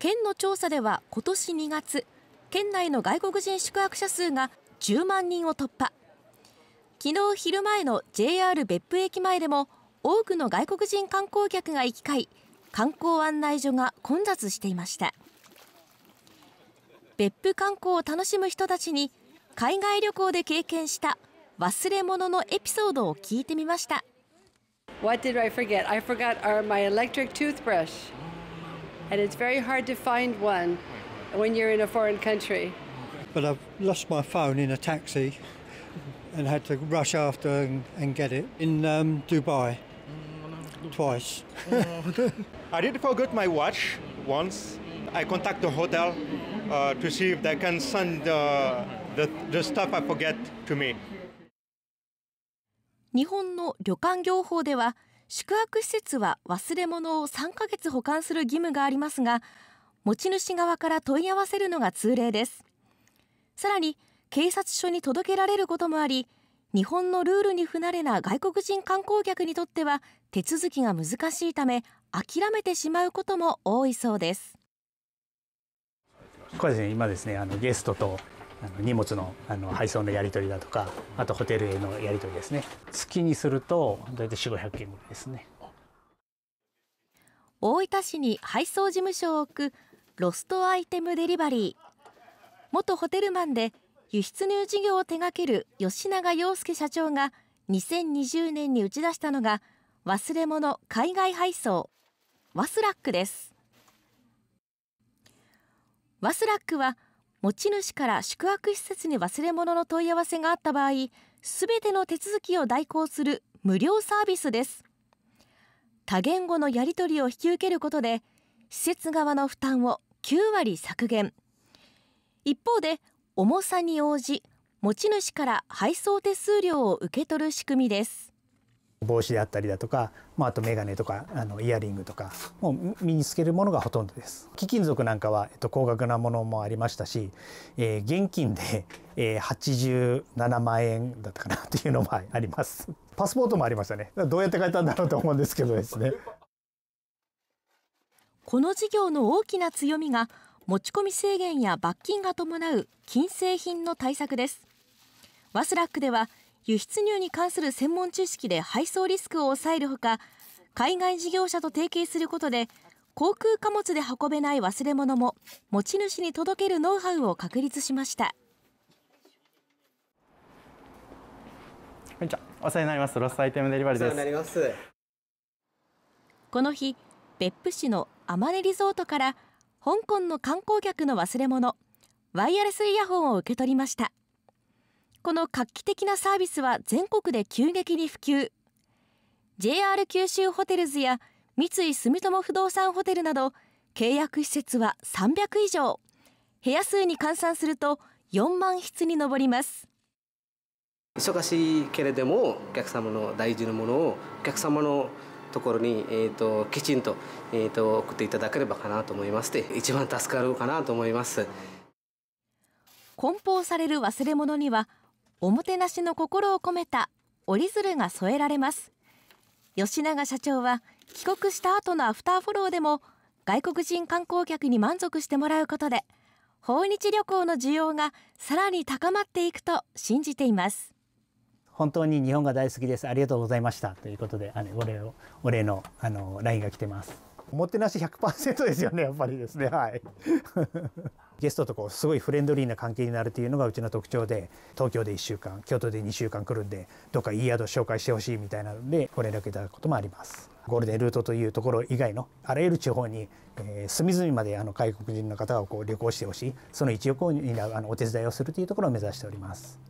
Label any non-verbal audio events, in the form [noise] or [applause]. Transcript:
県の調査では今年2月県内の外国人宿泊者数が10万人を突破昨日昼前の JR 別府駅前でも多くの外国人観光客が行き交い観光案内所が混雑していました別府観光を楽しむ人たちに海外旅行で経験した忘れ物のエピソードを聞いてみました What did I forget? I forgot our, my electric toothbrush. and it's very hard to find one when you're in a foreign country. But I've lost my phone in a taxi and had to rush after and, and get it in um, Dubai twice. [laughs] I did forget my watch once. I contact the hotel uh, to see if they can send uh, the, the stuff I forget to me. 日本の旅館業法では宿泊施設は忘れ物を3ヶ月保管する義務がありますが持ち主側から問い合わせるのが通例ですさらに警察署に届けられることもあり日本のルールに不慣れな外国人観光客にとっては手続きが難しいため諦めてしまうことも多いそうですこれですね今ですねあのゲストと荷物のあの配送のやり取りだとかあとホテルへのやり取りですね月にすると大体4500件ぐらいですね大分市に配送事務所を置くロストアイテムデリバリー元ホテルマンで輸出入事業を手掛ける吉永洋介社長が2020年に打ち出したのが忘れ物海外配送ワスラックですワスラックは持ち主から宿泊施設に忘れ物の問い合わせがあった場合すべての手続きを代行する無料サービスです多言語のやり取りを引き受けることで施設側の負担を9割削減一方で重さに応じ持ち主から配送手数料を受け取る仕組みです帽子であったりだとか、まあ、あと眼鏡とかあのイヤリングとかもう身につけるものがほとんどです。貴金属なんかは、えっと、高額なものもありましたし、えー、現金で、えー、87万円だったかな [laughs] っていうのもあります。パスポートもありましたね。どうやって書いたんだろうと思うんですけどですね。この事業の大きな強みが持ち込み制限や罰金が伴う金製品の対策です。ワスラックでは輸出入に関する専門知識で配送リスクを抑えるほか海外事業者と提携することで航空貨物で運べない忘れ物も持ち主に届けるノウハウを確立しましたこんにちはお世話になりますロスアイテムデリバリーこの日別府市のあまねリゾートから香港の観光客の忘れ物ワイヤレスイヤホンを受け取りましたこの画期的なサービスは全国で急激に普及 JR 九州ホテルズや三井住友不動産ホテルなど契約施設は300以上部屋数に換算すると4万室に上ります忙しいけれどもお客様の大事なものをお客様のところに、えーと、きちんと,、えーと、と送っていただければかなと思いまして一番助かるかなと思います梱包される忘れ物にはおもてなしの心を込めた折り鶴が添えられます吉永社長は帰国した後のアフターフォローでも外国人観光客に満足してもらうことで訪日旅行の需要がさらに高まっていくと信じています本当に日本が大好きですありがとうございましたということであのお礼をお礼のあの LINE が来てますおもてなし100%ですよねやっぱりですねはいゲストとこうすごいフレンドリーな関係になるというのがうちの特徴で東京で1週間京都で2週間来るんでどっかいい宿紹介してほしいみたいなのでご連絡いただくこともあります。ゴールデンルートというところ以外のあらゆる地方に、えー、隅々まであの外国人の方がこう旅行してほしいその一翼を担うあのお手伝いをするというところを目指しております。